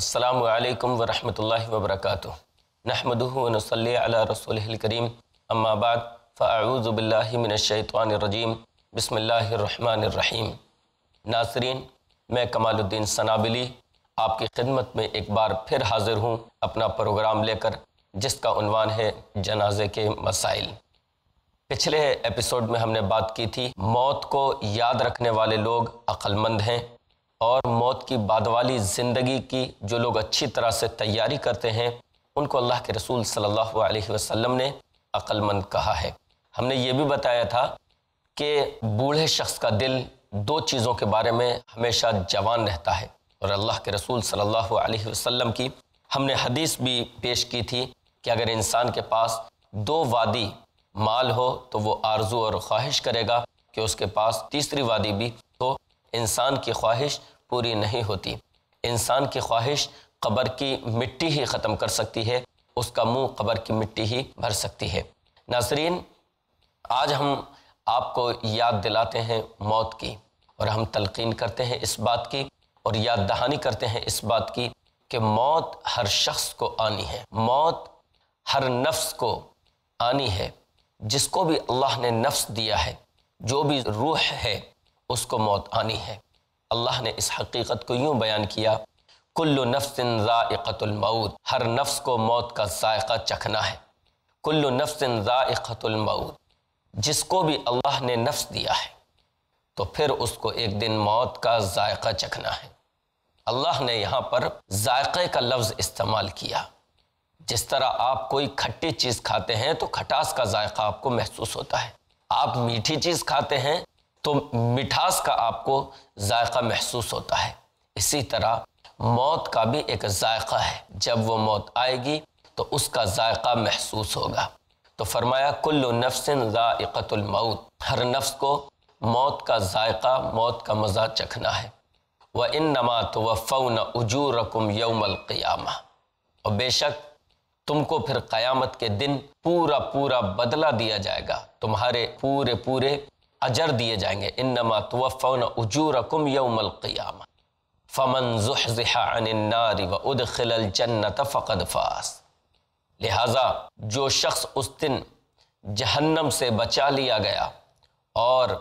अल्लाम वरहमल वबरक नहमदनसल रसूल करीम अम्माबाद फ़ाऊज़बिल्लिमिनशैतवानरजीम बसमीम नासरीन मैं कमालुद्दीन सनाबिली आपकी खिदमत में एक बार फिर हाजिर हूँ अपना प्रोग्राम लेकर जिसका उनवान है जनाजे के मसाइल पिछले एपिसोड में हमने बात की थी मौत को याद रखने वाले लोग अक्लमंद हैं और मौत की बाद वाली ज़िंदगी की जो लोग अच्छी तरह से तैयारी करते हैं उनको अल्लाह के रसूल सल्लल्लाहु अलैहि वसल्लम ने अक्लमंद कहा है हमने ये भी बताया था कि बूढ़े शख्स का दिल दो चीज़ों के बारे में हमेशा जवान रहता है और अल्लाह के रसूल सल्लल्लाहु अलैहि वसल्लम की हमने हदीस भी पेश की थी कि अगर इंसान के पास दो वादी माल हो तो वो आरजू और ख्वाहिश करेगा कि उसके पास तीसरी वादी भी इंसान की ख्वाहिश पूरी नहीं होती इंसान की ख्वाहिश कब्र की मिट्टी ही ख़त्म कर सकती है उसका मुंह कब्र की मिट्टी ही भर सकती है नाजरीन आज हम आपको याद दिलाते हैं मौत की और हम तलकिन करते हैं इस बात की और याद दहानी करते हैं इस बात की कि मौत हर शख्स को आनी है मौत हर नफ्स को आनी है जिसको भी अल्लाह ने नफ्स दिया है जो भी रूह है उसको मौत आनी है अल्लाह ने इस हकीकत को यूँ बयान किया कुल्लु नफ्सिन ज़ाक़तुलमऊद हर नफ्स को मौत का जायका चखना है कुल्लु नफ्सिन ज़ाक़तुलमऊद जिसको भी अल्लाह ने नफ्स दिया है तो फिर उसको एक दिन मौत का जायका चखना है अल्लाह ने यहाँ पर जायक़े का लफ्ज़ इस्तेमाल किया जिस तरह आप कोई खट्टी चीज़ खाते हैं तो खटास का जायका आपको महसूस होता है आप मीठी चीज़ खाते हैं तो मिठास का आपको जायका महसूस होता है इसी तरह मौत का भी एक जायका है जब वो मौत आएगी तो उसका जायका महसूस होगा तो फरमाया कुल्लु नफ्सिन जायकतुलमौत हर नफ्स को मौत का जायका मौत का मज़ा चखना है व इन नमा तो व वफ़न उजूर रकम यौमलक़ियामा और बेशक तुमको फिर क़्यामत के दिन पूरा पूरा बदला दिया जाएगा तुम्हारे पूरे पूरे अजर दिए जाएंगे इन नमा तो तोफ़न उजूर कुम यमक़ियाम फ़मन ज़ुहानारी व उद खिल जन्नत फ़कद फ़ास लिहाजा जो शख्स उस दिन जहन्नम से बचा लिया गया और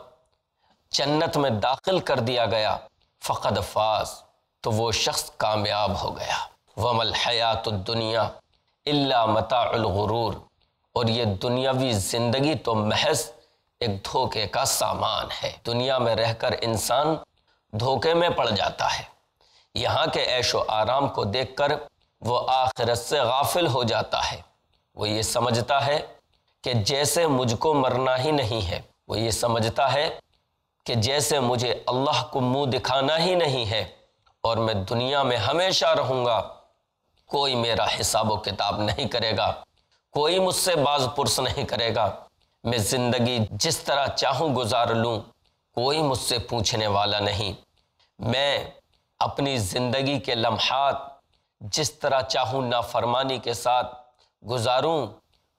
जन्नत में दाखिल कर दिया गया फ़कद फास तो वो शख्स कामयाब हो गया वमल हयात दुनिया इल्ला मतागरूर और ये दुनियावी ज़िंदगी तो महज एक धोखे का सामान है दुनिया में रहकर इंसान धोखे में पड़ जाता है यहाँ के ऐशो आराम को देखकर वो आखिरत से गाफिल हो जाता है वो ये समझता है कि जैसे मुझको मरना ही नहीं है वो ये समझता है कि जैसे मुझे अल्लाह को मुंह दिखाना ही नहीं है और मैं दुनिया में हमेशा रहूँगा कोई मेरा हिसाब किताब नहीं करेगा कोई मुझसे बाज पुरस नहीं करेगा मैं ज़िंदगी जिस तरह चाहूँ गुजार लूँ कोई मुझसे पूछने वाला नहीं मैं अपनी ज़िंदगी के लम्हात जिस तरह चाहूँ नाफरमानी के साथ गुजारूँ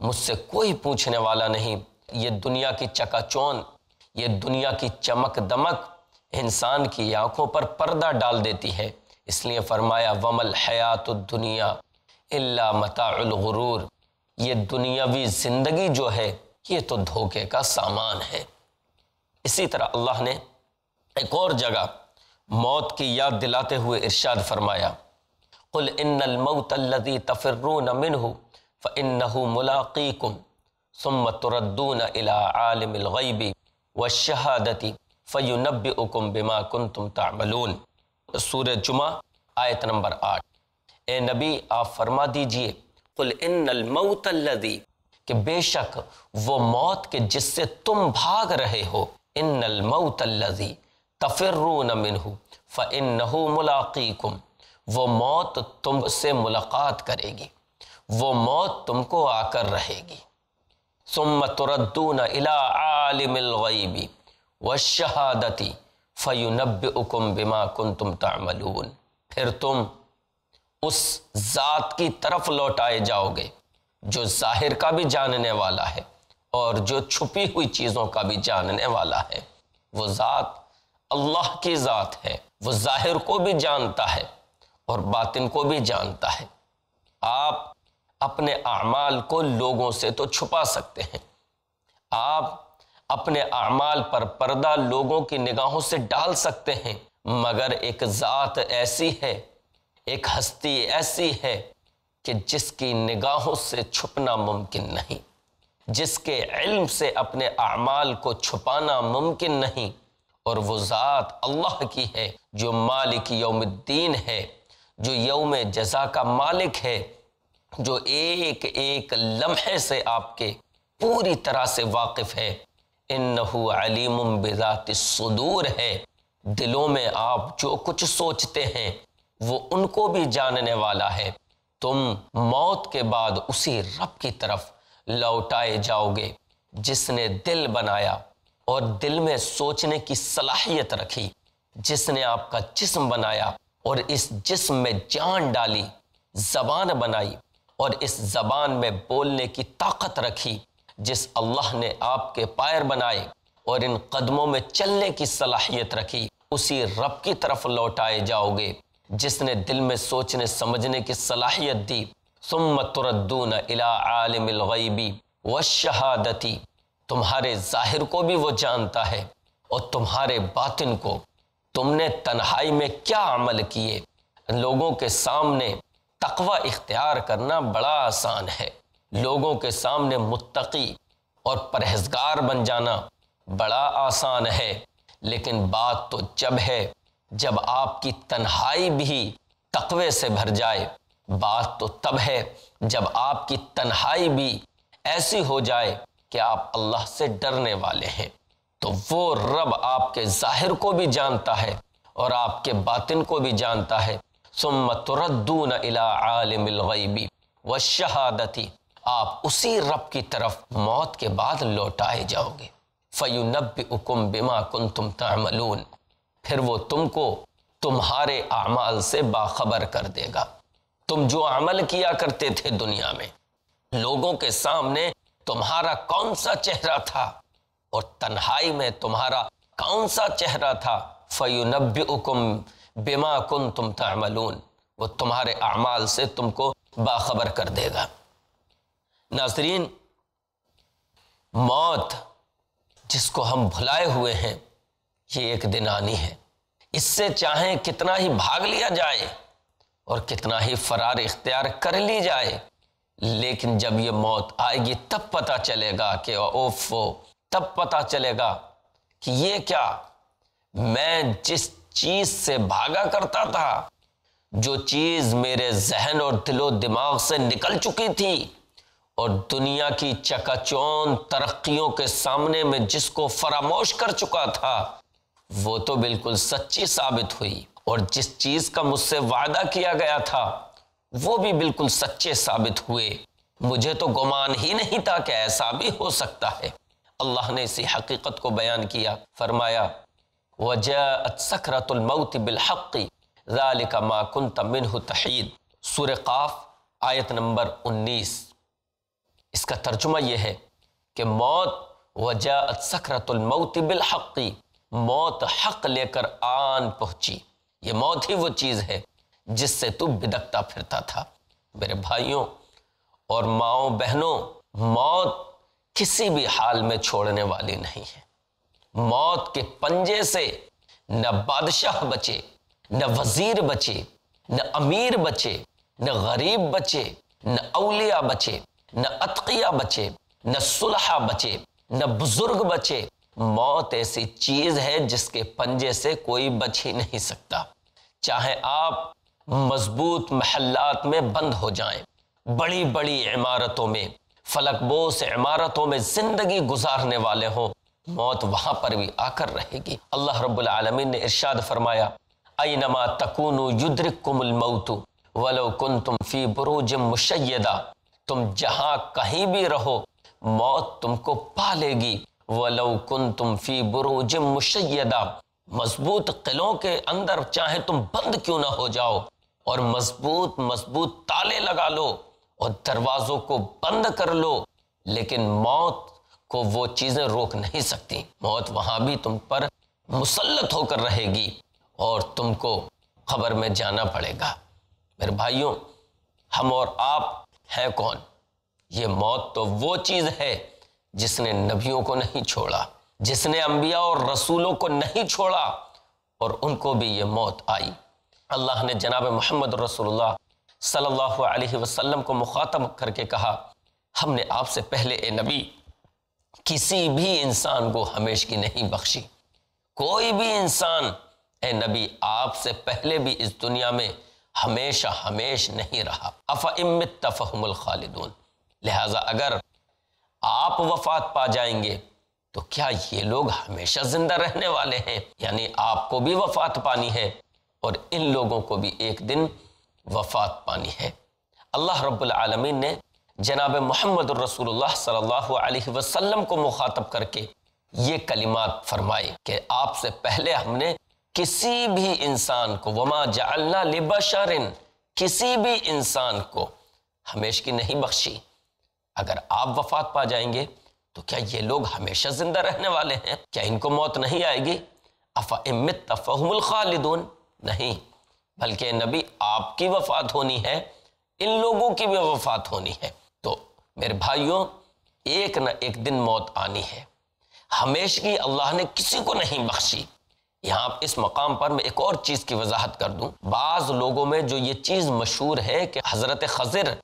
मुझसे कोई पूछने वाला नहीं ये दुनिया की चकाचौन ये दुनिया की चमक दमक इंसान की आंखों पर पर्दा डाल देती है इसलिए फरमाया वमल हयात दुनिया इल्ला गुरूर ये दुनियावी ज़िंदगी जो है ये तो धोखे का सामान है इसी तरह अल्लाह ने एक और जगह मौत की याद दिलाते हुए इरशाद फरमाया कुल इन्नल इनमौतल्लि तफिर्रून मिनहु फ़िन्नहु मुलाक़ीकुम सुम तुरद्दून इला आलमगैबी व शहादती फ़युनब उकुम बिमा कन तुम तामलून सूर जुमा आयत नंबर आठ ए नबी आप फरमा दीजिए कुल इन्नल इनमौतल्लि कि बेशक वो मौत के जिससे तुम भाग रहे हो इन नलमतल्लि तफिर्रू नमिनहू फ़िन नहू मुलाकीकुम वो मौत तुमसे मुलाकात करेगी वो मौत तुमको आकर रहेगी सुम तुरद्दून इला आलिमगैबी व शहादती फ़युनब उकुम बिमा कुन तुम तामलून फिर तुम उस ज़ात की तरफ लौटाए जाओगे जो जाहिर का भी जानने वाला है और जो छुपी हुई चीज़ों का भी जानने वाला है वो ज़ात अल्लाह की ज़ात है वो जाहिर को भी जानता है और बातिन को भी जानता है आप अपने अमाल को लोगों से तो छुपा सकते हैं आप अपने अमाल पर पर्दा लोगों की निगाहों से डाल सकते हैं मगर एक ज़ात ऐसी है एक हस्ती ऐसी है कि जिसकी निगाहों से छुपना मुमकिन नहीं जिसके इल्म से अपने अमाल को छुपाना मुमकिन नहीं और वो ज़ात अल्लाह की है जो मालिक यौमद्दीन है जो यौम जजा का मालिक है जो एक एक लम्हे से आपके पूरी तरह से वाकिफ है इन नलीम बेजात है दिलों में आप जो कुछ सोचते हैं वो उनको भी जानने वाला है तुम मौत के बाद उसी रब की तरफ लौटाए जाओगे जिसने दिल बनाया और दिल में सोचने की सलाहियत रखी जिसने आपका जिस्म बनाया और इस जिस्म में जान डाली जबान बनाई और इस जबान में बोलने की ताकत रखी जिस अल्लाह ने आपके पायर बनाए और इन कदमों में चलने की सलाहियत रखी उसी रब की तरफ लौटाए जाओगे जिसने दिल में सोचने समझने की सलाहियत दी सुमतुरदून इला आलमगैबी व शहादती तुम्हारे ज़ाहिर को भी वो जानता है और तुम्हारे बातिन को तुमने तन्हाई में क्या अमल किए लोगों के सामने तकवा इख्तियार करना बड़ा आसान है लोगों के सामने मुत्तकी और परहेजगार बन जाना बड़ा आसान है लेकिन बात तो जब है जब आपकी तन्हाई भी तकवे से भर जाए बात तो तब है जब आपकी तन्हाई भी ऐसी हो जाए कि आप अल्लाह से डरने वाले हैं तो वो रब आपके जाहिर को भी जानता है और आपके बातिन को भी जानता है सुमतरद्दून व शहादती आप उसी रब की तरफ मौत के बाद लौटाए जाओगे फ़युनब उकुम बिमा कुन तुम तमलून फिर वो तुमको तुम्हारे अमाल से बाखबर कर देगा तुम जो अमल किया करते थे दुनिया में लोगों के सामने तुम्हारा कौन सा चेहरा था और तन्हाई में तुम्हारा कौन सा चेहरा था फयुनब उकुम बेमा कुन तुम तमलून वो तुम्हारे अमाल से तुमको बाखबर कर देगा नाजरीन मौत जिसको हम भुलाए हुए हैं ये एक दिन आनी है इससे चाहे कितना ही भाग लिया जाए और कितना ही फरार इख्तियार कर ली जाए लेकिन जब ये मौत आएगी तब पता चलेगा कि ओफो तब पता चलेगा कि ये क्या मैं जिस चीज से भागा करता था जो चीज मेरे जहन और दिलो दिमाग से निकल चुकी थी और दुनिया की चकाचौन तरक्कियों के सामने में जिसको फरामोश कर चुका था वो तो बिल्कुल सच्ची साबित हुई और जिस चीज का मुझसे वादा किया गया था वो भी बिल्कुल सच्चे साबित हुए मुझे तो गुमान ही नहीं था कि ऐसा भी हो सकता है अल्लाह ने इसी हकीकत को बयान किया फरमाया वजह माकुन तमिन तहीद सुर आयत नंबर 19 इसका तर्जुमा यह है कि मौत वजह सकरतमौत बिलहक़ी मौत हक लेकर आन पहुंची ये मौत ही वो चीज़ है जिससे तू बिदकता फिरता था मेरे भाइयों और माओ बहनों मौत किसी भी हाल में छोड़ने वाली नहीं है मौत के पंजे से न बादशाह बचे न वजीर बचे न अमीर बचे न गरीब बचे न अलिया बचे न अतकिया बचे न सुलहा बचे न बुजुर्ग बचे मौत ऐसी चीज है जिसके पंजे से कोई बच ही नहीं सकता चाहे आप मजबूत महल्लात में बंद हो जाएं, बड़ी बड़ी इमारतों में फलकबोस इमारतों में जिंदगी गुजारने वाले हों मौत वहां पर भी आकर रहेगी अल्लाह रब्बुल आलमीन ने इरशाद फरमाया अनमा तकून युद्रिक कुमल मऊतु वलो कुन तुम फी बुरूज मुशैदा तुम जहां कहीं भी रहो मौत तुमको पालेगी वलौकुन तुम फी बुरुज मुशैदा मजबूत किलों के अंदर चाहे तुम बंद क्यों ना हो जाओ और मजबूत मजबूत ताले लगा लो और दरवाजों को बंद कर लो लेकिन मौत को वो चीज़ें रोक नहीं सकती मौत वहां भी तुम पर मुसलत होकर रहेगी और तुमको खबर में जाना पड़ेगा मेरे भाइयों हम और आप हैं कौन ये मौत तो वो चीज़ है जिसने नबियों को नहीं छोड़ा जिसने अंबिया और रसूलों को नहीं छोड़ा और उनको भी ये मौत आई अल्लाह ने जनाब मोहम्मद रसूलुल्लाह सल्लल्लाहु अलैहि वसल्लम को मुखातब करके कहा हमने आपसे पहले ए नबी किसी भी इंसान को हमेश की नहीं बख्शी कोई भी इंसान ए नबी आपसे पहले भी इस दुनिया में हमेशा हमेश नहीं रहा अफ़ इम्मत तफ़हमुल खालिदून लिहाजा अगर आप वफात पा जाएंगे तो क्या ये लोग हमेशा जिंदा रहने वाले हैं यानी आपको भी वफात पानी है और इन लोगों को भी एक दिन वफात पानी है अल्लाह रब्बुल आलमीन ने जनाब मोहम्मद रसूलुल्लाह सल्लल्लाहु अलैहि वसल्लम को मुखातब करके ये कलिमात फरमाए कि आपसे पहले हमने किसी भी इंसान को वमा जल्ला लिबा किसी भी इंसान को हमेश की नहीं बख्शी अगर आप वफात पा जाएंगे तो क्या ये लोग हमेशा जिंदा रहने वाले हैं क्या इनको मौत नहीं आएगी अफा इमित तफहमुल खालिदून नहीं बल्कि नबी आपकी वफात होनी है इन लोगों की भी वफात होनी है तो मेरे भाइयों एक न एक दिन मौत आनी है हमेश की अल्लाह ने किसी को नहीं बख्शी यहाँ इस मकाम पर मैं एक और चीज़ की वजाहत कर दूँ बाज़ लोगों में जो ये चीज़ मशहूर है कि हज़रत खजर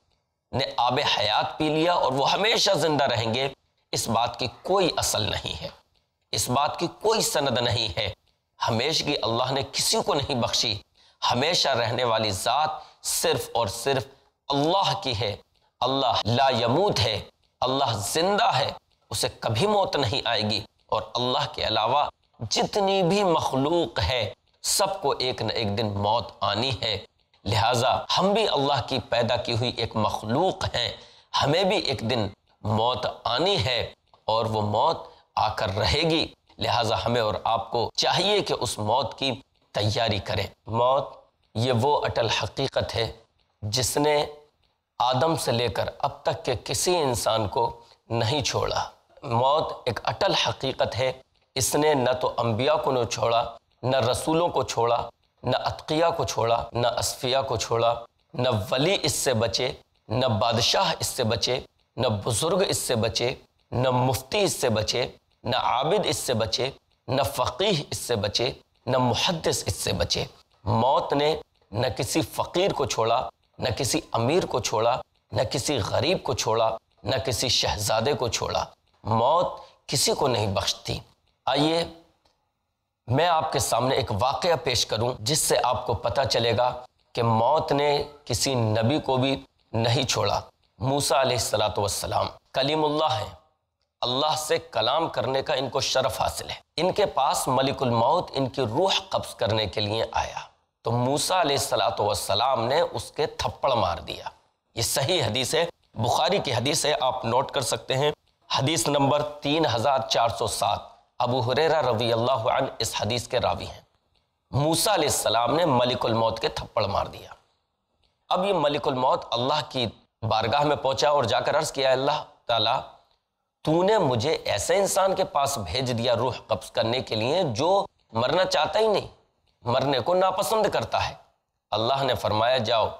ने आब हयात पी लिया और वो हमेशा जिंदा रहेंगे इस बात की कोई असल नहीं है इस बात की कोई सनद नहीं है की अल्लाह ने किसी को नहीं बख्शी हमेशा रहने वाली ज़ात सिर्फ और सिर्फ अल्लाह की है अल्लाह ला यमूत है अल्लाह जिंदा है उसे कभी मौत नहीं आएगी और अल्लाह के अलावा जितनी भी मखलूक है सबको एक न एक दिन मौत आनी है लिहाजा हम भी अल्लाह की पैदा की हुई एक मखलूक हैं हमें भी एक दिन मौत आनी है और वो मौत आकर रहेगी लिहाजा हमें और आपको चाहिए कि उस मौत की तैयारी करें मौत ये वो अटल हकीकत है जिसने आदम से लेकर अब तक के किसी इंसान को नहीं छोड़ा मौत एक अटल हकीकत है इसने न तो अम्बिया को न छोड़ा न रसूलों को छोड़ा न अतकिया को छोड़ा न असफिया को छोड़ा न वली इससे बचे न बादशाह इससे बचे न बुज़ुर्ग इससे बचे न मुफ्ती इससे बचे न आबिद इससे बचे न फ़कीह इससे बचे न मुहदस इससे बचे मौत ने न किसी फ़कीर को छोड़ा न किसी अमीर को छोड़ा न किसी गरीब को छोड़ा न किसी शहजादे को छोड़ा मौत किसी को नहीं बख्शती आइए मैं आपके सामने एक वाक्य पेश करूं जिससे आपको पता चलेगा कि मौत ने किसी नबी को भी नहीं छोड़ा मूसा सलाम कलीमुल्ला है अल्लाह से कलाम करने का इनको शरफ हासिल है इनके पास मलिकुल मौत इनकी रूह कब्ज करने के लिए आया तो मूसा सलाम ने उसके थप्पड़ मार दिया ये सही हदीस है बुखारी की हदीस है आप नोट कर सकते हैं हदीस नंबर तीन हजार चार सौ सात अबू हुरेरा रवी अल्लाह इस हदीस के रावी हैं मूसा सलाम ने मलिकुल मौत के थप्पड़ मार दिया अब ये मलिकुल मौत अल्लाह की बारगाह में पहुंचा और जाकर अर्ज किया अल्लाह ताला तूने मुझे ऐसे इंसान के पास भेज दिया रूह कब्ज करने के लिए जो मरना चाहता ही नहीं मरने को नापसंद करता है अल्लाह ने फरमाया जाओ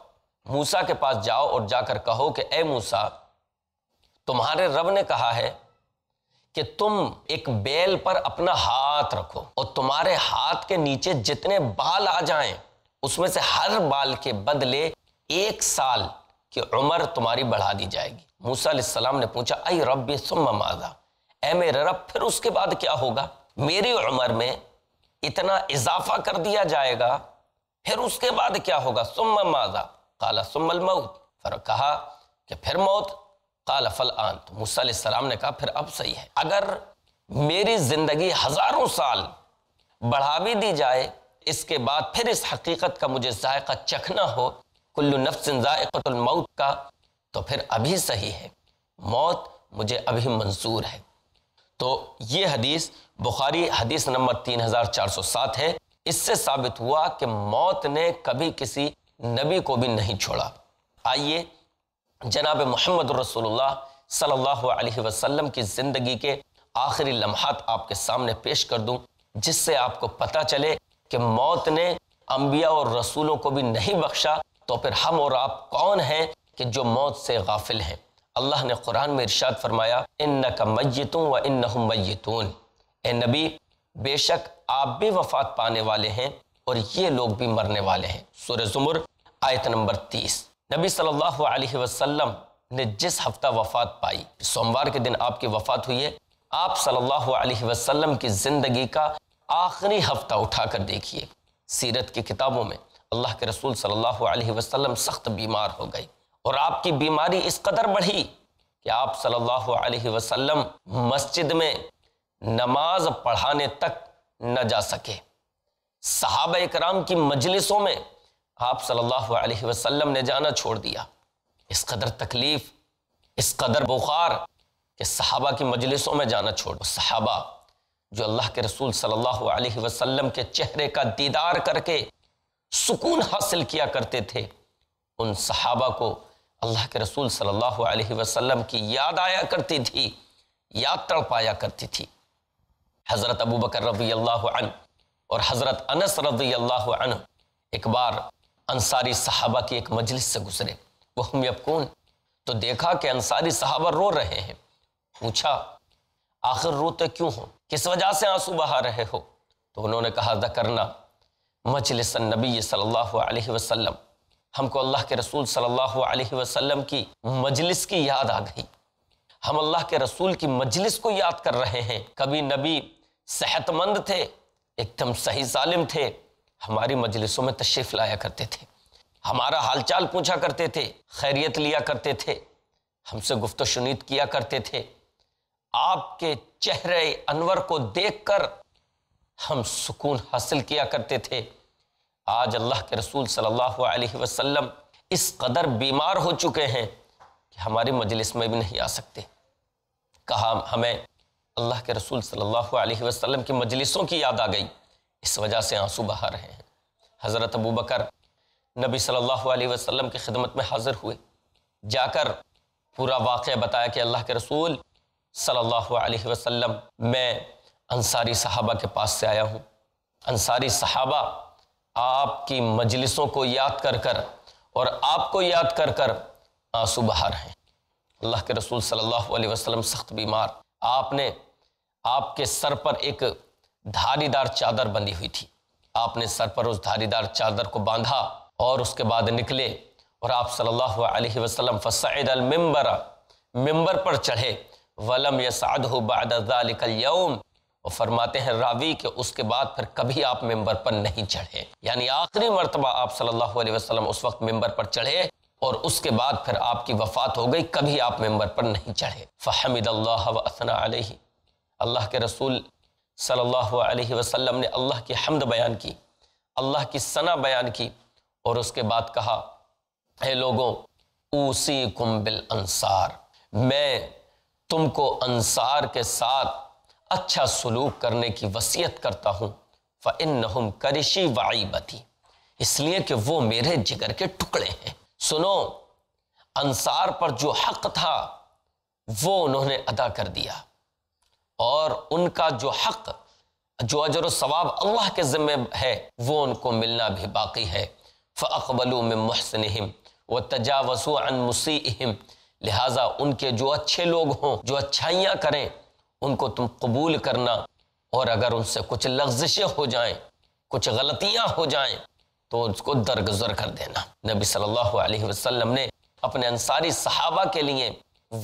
मूसा के पास जाओ और जाकर कहो कि ए मूसा तुम्हारे रब ने कहा है कि तुम एक बेल पर अपना हाथ रखो और तुम्हारे हाथ के नीचे जितने बाल आ जाएं उसमें से हर बाल के बदले एक साल की उम्र तुम्हारी बढ़ा दी जाएगी मूसा सलाम ने पूछा आई रब सुम माजा ए मेरे रब फिर उसके बाद क्या होगा मेरी उम्र में इतना इजाफा कर दिया जाएगा फिर उसके बाद क्या होगा सुम माजा काला सुमल मऊत कहा कि फिर मौत काल फल आंत मूसम ने कहा फिर अब सही है अगर मेरी जिंदगी हजारों साल बढ़ा भी दी जाए इसके बाद फिर इस हकीकत का मुझे जायका चखना हो कुल्लू नफ्सिन जायकतुलमौत का तो फिर अभी सही है मौत मुझे अभी मंजूर है तो ये हदीस बुखारी हदीस नंबर 3407 है इससे साबित हुआ कि मौत ने कभी किसी नबी को भी नहीं छोड़ा आइए जनाब मोहम्मद रसोल्ला सल्लल्लाहु अलैहि वसल्लम की ज़िंदगी के आखिरी लम्हात आपके सामने पेश कर दूं जिससे आपको पता चले कि मौत ने अम्बिया और रसूलों को भी नहीं बख्शा तो फिर हम और आप कौन हैं कि जो मौत से गाफिल हैं अल्लाह ने कुरान में इरशाद फरमाया इन का मैतूँ व इन मैतून ए नबी बेशक आप भी वफात पाने वाले हैं और ये लोग भी मरने वाले हैं सुर जुमर आयत नंबर तीस नबी सल्लल्लाहु अलैहि वसल्लम ने जिस हफ्ता वफात पाई सोमवार के दिन आपकी वफात हुई है आप सल्लल्लाहु अलैहि वसल्लम की ज़िंदगी का आखिरी हफ्ता उठाकर देखिए सीरत की किताबों में अल्लाह के रसूल सल्लल्लाहु अलैहि वसल्लम सख्त बीमार हो गए और आपकी बीमारी इस कदर बढ़ी कि आप सल्लल्लाहु अलैहि वसल्लम मस्जिद में नमाज पढ़ाने तक न जा सके सहाब कराम की मजलिसों में आप सल्लल्लाहु अलैहि वसल्लम ने जाना छोड़ दिया इस कदर तकलीफ़ इस कदर बुखार कि सहाबा की मजलिसों में जाना छोड़ो सहाबा जो अल्लाह के रसूल सल्लल्लाहु अलैहि वसल्लम के चेहरे का दीदार करके सुकून हासिल किया करते थे उन सहाबा को अल्लाह के रसूल सल्लल्लाहु अलैहि वसल्लम की याद आया करती थी याद तड़पाया करती थी हज़रत अबू बकर रजी अल्लाह और हज़रत अनस रजी अल्लाह एक बार अंसारी साहबा की एक मजलिस से गुजरे वह यबकून तो देखा कि अंसारी साहबा रो रहे हैं पूछा आखिर रोते क्यों हो किस वजह से आंसू बहा रहे हो तो उन्होंने कहा करना मजलिस नबी सल्लल्लाहु अलैहि वसल्लम हमको अल्लाह के रसूल सल्लल्लाहु अलैहि वसल्लम की मजलिस की याद आ गई हम अल्लाह के रसूल की मजलिस को याद कर रहे हैं कभी नबी सेहतमंद थे एकदम सही सालिम थे हमारी मजलिसों में तशरीफ़ लाया करते थे हमारा हालचाल पूछा करते थे खैरियत लिया करते थे हमसे गुफ्त शुनीद किया करते थे आपके चेहरे अनवर को देख कर हम सुकून हासिल किया करते थे आज अल्लाह के रसूल सल्लल्लाहु अलैहि वसल्लम इस कदर बीमार हो चुके हैं कि हमारी मजलिस में भी नहीं आ सकते कहा हमें अल्लाह के रसूल सल्लल्लाहु अलैहि वसल्लम की मजलिसों की याद आ गई इस वजह से आंसू बहा रहे हैं हज़रत अबू बकर नबी सल्लल्लाहु अलैहि वसल्लम की खिदमत में हाज़िर हुए जाकर पूरा वाक़ बताया कि अल्लाह के रसूल सल्लल्लाहु अलैहि वसल्लम मैं अंसारी सहाबा के पास से आया हूँ अंसारी सहाबा आपकी मजलिसों को याद कर कर और आपको याद कर कर आंसू बहा रहे हैं अल्लाह के रसूल सल्लल्लाहु अलैहि वसल्लम सख्त बीमार आपने आपके सर पर एक धारीदार चादर बंधी हुई थी आपने सर पर उस धारीदार चादर को बांधा और उसके बाद निकले और आप सल्लल्लाहु अलैहि वसल्लम अल अलम्बर मेंबर पर चढ़े वलम यसाद यौम और फरमाते हैं रावी के उसके बाद फिर कभी आप मेंबर पर नहीं चढ़े यानी आखिरी मरतबा आप सल्लल्लाहु अलैहि वसल्लम उस वक्त मेंबर पर चढ़े और उसके बाद फिर आपकी वफात हो गई कभी आप मेंबर पर नहीं चढ़े फ़हमद अल्लाह वसना अल्लाह के रसूल सल्लल्लाहु अलैहि वसल्लम ने अल्लाह की हमद बयान की अल्लाह की सना बयान की और उसके बाद कहा हे लोगों ऊसी कुम्बिल अंसार मैं तुमको अंसार के साथ अच्छा सलूक करने की वसीयत करता हूँ इन नहम करिशी वाईबती इसलिए कि वो मेरे जिगर के टुकड़े हैं सुनो अंसार पर जो हक था वो उन्होंने अदा कर दिया और उनका जो हक जो अजर सवाब अल्लाह के ज़िम्मे है वो उनको मिलना भी बाकी है फ़बलू में महसन व तजावसु अन मुसीम लिहाजा उनके जो अच्छे लोग हों जो अच्छाइयाँ करें उनको तुम कबूल करना और अगर उनसे कुछ लफ्जिशें हो जाए कुछ गलतियाँ हो जाएँ तो उसको दरगुजर कर देना नबी सल्लल्लाहु अलैहि वसल्लम ने अपने अंसारी सहाबा के लिए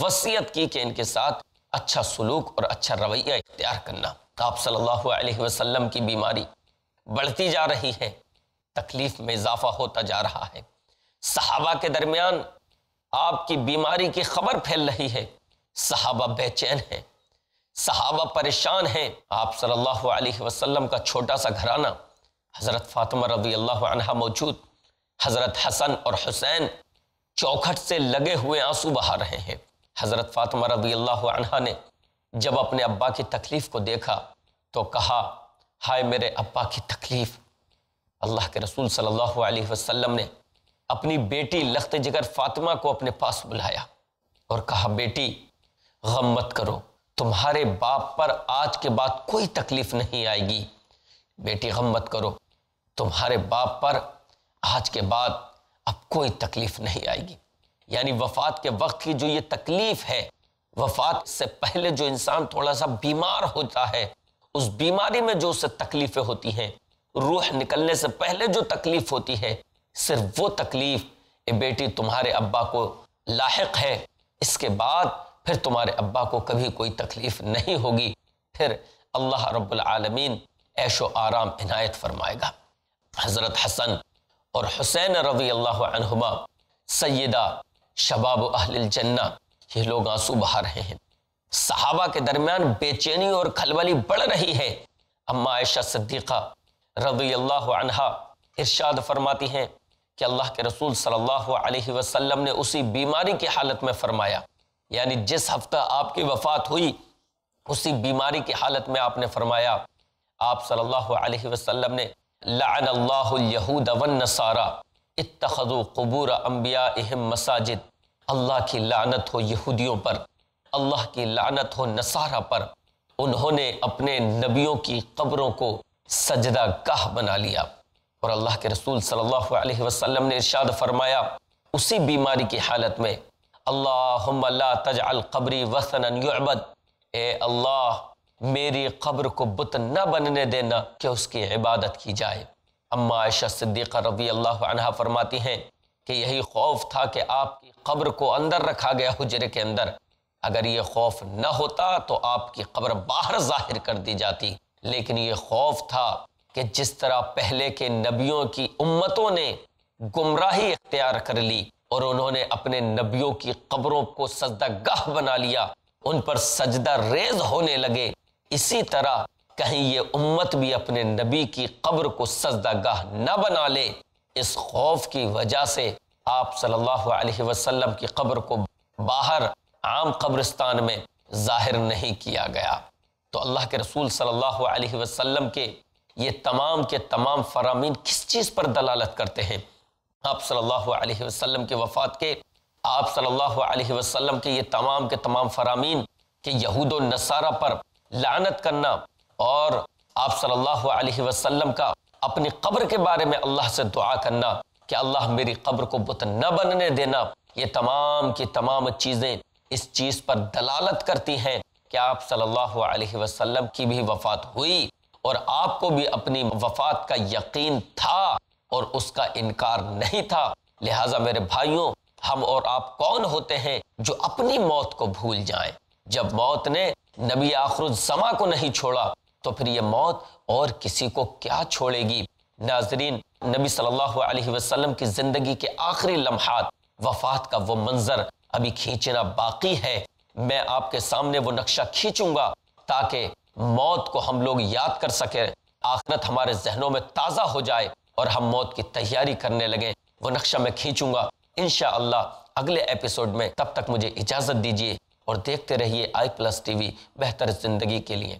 वसीयत की कि इनके साथ अच्छा सलूक और अच्छा रवैया इख्तियार करना आप सल्लल्लाहु अलैहि वसल्लम की बीमारी बढ़ती जा रही है तकलीफ़ में इजाफा होता जा रहा है सहाबा के दरमियान आपकी बीमारी की खबर फैल रही है सहाबा बेचैन है सहाबा परेशान है आप सल्लल्लाहु अलैहि वसल्लम का छोटा सा घराना हज़रत फ़ातिमा रजी अल्लाह मौजूद हज़रत हसन और हुसैन चौखट से लगे हुए आंसू बहा रहे हैं हज़रत फ़ातिमा रबी अल्लाह ने जब अपने अब्बा की तकलीफ़ को देखा तो कहा हाय मेरे अब्बा की तकलीफ़ अल्लाह के रसूल सल्लल्लाहु अलैहि वसल्लम ने अपनी बेटी लख्त जिगर फ़ातिमा को अपने पास बुलाया और कहा बेटी गम मत करो तुम्हारे बाप पर आज के बाद कोई तकलीफ़ नहीं आएगी बेटी गम मत करो तुम्हारे बाप पर आज के बाद अब कोई तकलीफ़ नहीं आएगी यानी वफात के वक्त की जो ये तकलीफ है वफात से पहले जो इंसान थोड़ा सा बीमार होता है उस बीमारी में जो उसे तकलीफें होती हैं रूह निकलने से पहले जो तकलीफ होती है सिर्फ वो तकलीफ ए बेटी तुम्हारे अब्बा को लाक है इसके बाद फिर तुम्हारे अब्बा को कभी कोई तकलीफ नहीं होगी फिर अल्लाह रबालमीन ऐशो आराम इनायत फरमाएगा हज़रत हसन और हुसैन रवी अल्लाह सैदा शबाब अहल जन्ना ये लोग आंसू बहा रहे हैं सहाबा के दरमियान बेचैनी और खलबली बढ़ रही है अम्मा आयशा सिद्दीक़ा रदी अल्लाह इरशाद फरमाती हैं कि अल्लाह के रसूल सल्लल्लाहु अलैहि वसल्लम ने उसी बीमारी की हालत में फरमाया यानी जिस हफ्ता आपकी वफात हुई उसी बीमारी की हालत में आपने फरमाया आप सल्लल्लाहु अलैहि वसल्लम ने लान यहूद वन नसारा इतखु कबूर अम्बिया अहम मसाजिद अल्लाह की लानत हो यहूदियों पर अल्लाह की लानत हो नसारा पर उन्होंने अपने नबियों की कब्रों को सजदा गह बना लिया और अल्लाह के रसूल सल्लल्लाहु अलैहि वसल्लम ने इरशाद फरमाया उसी बीमारी की हालत में अल्लाह तज अल वसन युबद ए अल्लाह मेरी कब्र को बुत न बनने देना कि उसकी इबादत की जाए अम्मा आयशा सिद्दीक़ा रजी अल्लाह अनहा फरमाती हैं कि यही खौफ था कि आपकी कब्र को अंदर रखा गया हजरे के अंदर अगर ये खौफ न होता तो आपकी कब्र बाहर जाहिर कर दी जाती लेकिन ये खौफ था कि जिस तरह पहले के नबियों की उम्मतों ने गुमराही इख्तियार कर ली और उन्होंने अपने नबियों की कब्रों को सजदा गाह बना लिया उन पर सजदा रेज होने लगे इसी तरह कहीं ये उम्मत भी अपने नबी की कब्र को सजदागाह न बना ले इस खौफ की वजह से आप सल्लल्लाहु अलैहि वसल्लम की कब्र को बाहर आम कब्रिस्तान में जाहिर नहीं किया गया तो अल्लाह के रसूल सल्लल्लाहु अलैहि वसल्लम के ये तमाम के तमाम फरामीन किस चीज़ पर दलालत करते हैं आप सल्लल्लाहु अलैहि वसल्लम के वफ़ात के आप सल्लल्लाहु अलैहि वसल्लम के ये तमाम के तमाम फरामीन के यहूद नसारा पर लानत करना और आप सल्लल्लाहु अलैहि वसल्लम का अपनी कब्र के बारे में अल्लाह से दुआ करना कि अल्लाह मेरी कब्र को बुत न बनने देना ये तमाम की तमाम चीज़ें इस चीज़ पर दलालत करती हैं कि आप सल्लल्लाहु अलैहि वसल्लम की भी वफात हुई और आपको भी अपनी वफात का यकीन था और उसका इनकार नहीं था लिहाजा मेरे भाइयों हम और आप कौन होते हैं जो अपनी मौत को भूल जाएं जब मौत ने नबी आखरुजमा को नहीं छोड़ा तो फिर यह मौत और किसी को क्या छोड़ेगी नाजरीन नबी सल्लल्लाहु अलैहि वसल्लम की ज़िंदगी के आखिरी लम्हात वफात का वो मंज़र अभी खींचना बाकी है मैं आपके सामने वो नक्शा खींचूंगा ताकि मौत को हम लोग याद कर सकें आखिरत हमारे जहनों में ताज़ा हो जाए और हम मौत की तैयारी करने लगे वो नक्शा मैं खींचूंगा इन अगले एपिसोड में तब तक मुझे इजाज़त दीजिए और देखते रहिए आई प्लस टीवी बेहतर ज़िंदगी के लिए